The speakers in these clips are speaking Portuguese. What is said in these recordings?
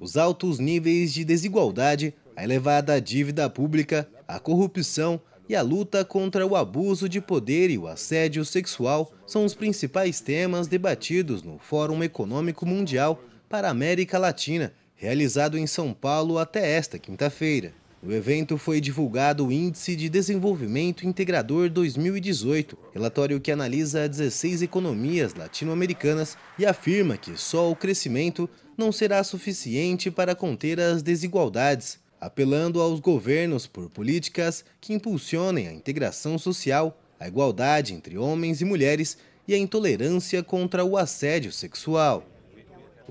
Os altos níveis de desigualdade, a elevada dívida pública, a corrupção e a luta contra o abuso de poder e o assédio sexual são os principais temas debatidos no Fórum Econômico Mundial para a América Latina, realizado em São Paulo até esta quinta-feira. No evento foi divulgado o Índice de Desenvolvimento Integrador 2018, relatório que analisa 16 economias latino-americanas e afirma que só o crescimento não será suficiente para conter as desigualdades, apelando aos governos por políticas que impulsionem a integração social, a igualdade entre homens e mulheres e a intolerância contra o assédio sexual.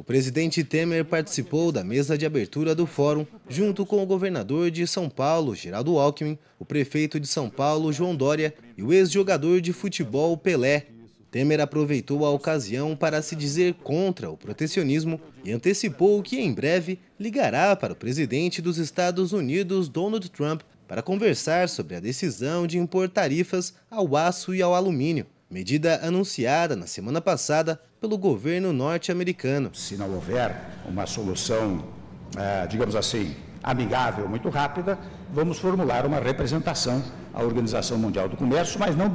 O presidente Temer participou da mesa de abertura do fórum, junto com o governador de São Paulo, Geraldo Alckmin, o prefeito de São Paulo, João Dória, e o ex-jogador de futebol, Pelé. Temer aproveitou a ocasião para se dizer contra o protecionismo e antecipou que em breve ligará para o presidente dos Estados Unidos, Donald Trump, para conversar sobre a decisão de impor tarifas ao aço e ao alumínio medida anunciada na semana passada pelo governo norte-americano. Se não houver uma solução, é, digamos assim, amigável, muito rápida, vamos formular uma representação à Organização Mundial do Comércio, mas não,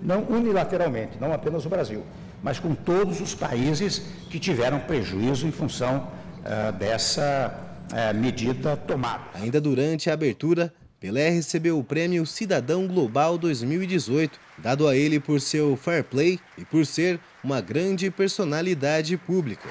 não unilateralmente, não apenas o Brasil, mas com todos os países que tiveram prejuízo em função é, dessa é, medida tomada. Ainda durante a abertura, Pelé recebeu o prêmio Cidadão Global 2018, dado a ele por seu fair play e por ser uma grande personalidade pública.